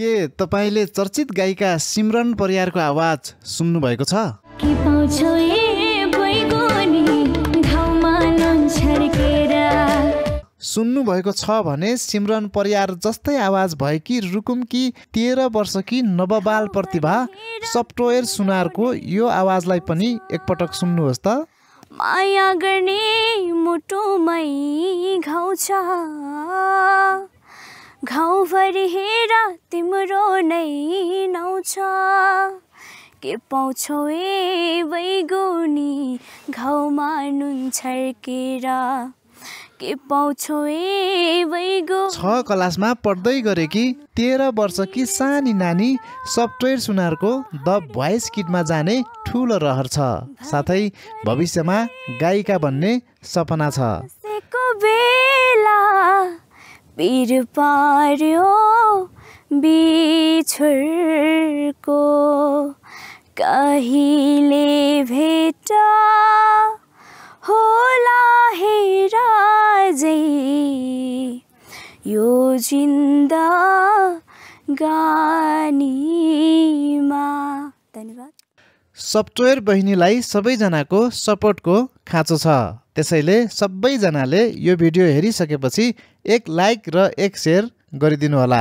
के तपाईँले चर्चित गायिका सिमरन परियारको आवाज सुन्नुभएको छ सुन्नुभएको छ भने सिमरन परियार जस्तै आवाज भएकी रुकुमकी तेह्र वर्षकी नवबाल प्रतिभा सफ्टवेयर सुनारको यो आवाजलाई पनि एकपटक सुन्नुहोस् त माया गर्ने मुटुमै घाउ छ घाउँभरि हेर तिम्रो नै नाउँ के पाउँछौ ए बैगुनी घाउमा नुन छर्केर के पाउँछौ ए बैगु छ क्लासमा पढ्दै गरेकी तेह्र वर्षकी सानी नानी सफ्टवेयर सुनारको द भोइस किटमा जाने ठुलो रहर छ साथै भविष्यमा गायिका बन्ने सपना छ बिर पार्यो बिछुरको कहिले भेट होला हे राजै यो जिन्दा गानीमा धन्यवाद सफ्टवेयर बहिनीलाई सबैजनाको सपोर्टको खाँचो छ त्यसैले सबैजनाले यो भिडियो हेरिसकेपछि एक लाइक र एक सेयर होला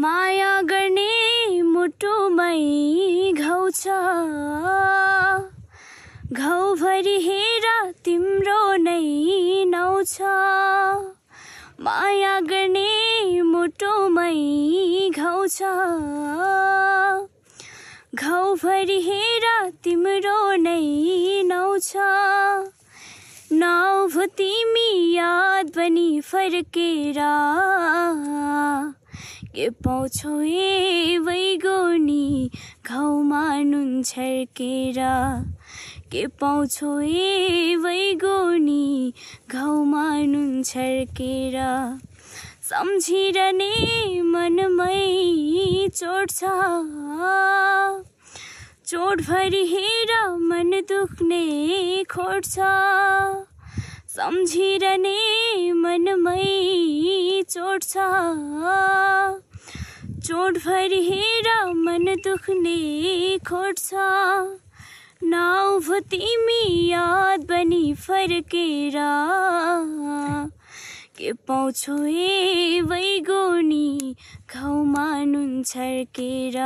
माया गर्ने मुटुमै घाउ छ घाउभरि हेर तिम्रो नै नौ छ माया गर्ने मुटुमै घाउ छ घाउभरि हेरा तिम्रो नै नौ छ भो तिमी याद पनि फर्केर के पाउँछौ ए वैगोनी घाउमा नुन छर्केर के पाउँछौ ए वैगोनी घाउमा नुन छर्केर सम्झिरहने मनमै चोट्छ चोटभरि हेर मन दुख्ने खोट्छ सम्झिरहने मनमै चोट छ चोटभरि हेर मन दुख्ने खोट्छ नाउ तिमी याद पनि फर्केर के पाउँछु ए वैगोनी घाउमा नुन छर्केर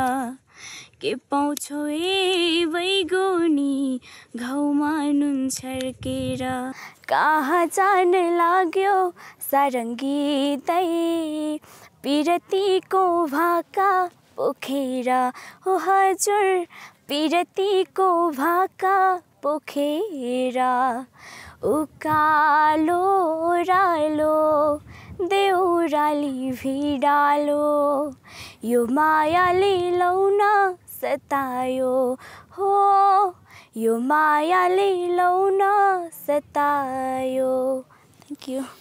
के पाउँछ ए बैगोनी घाउमा नुन छर्केर कहाँ जान लाग्यो सारङ्गी तै पिरतीको भाका पोखेर हो हजुर पिरतीको भाका पोखेर उकालो रालो देउराली भिडालो यो मायाले लौना सतायो हो यो मायाले लाउन सतायो थ्याङ्क यू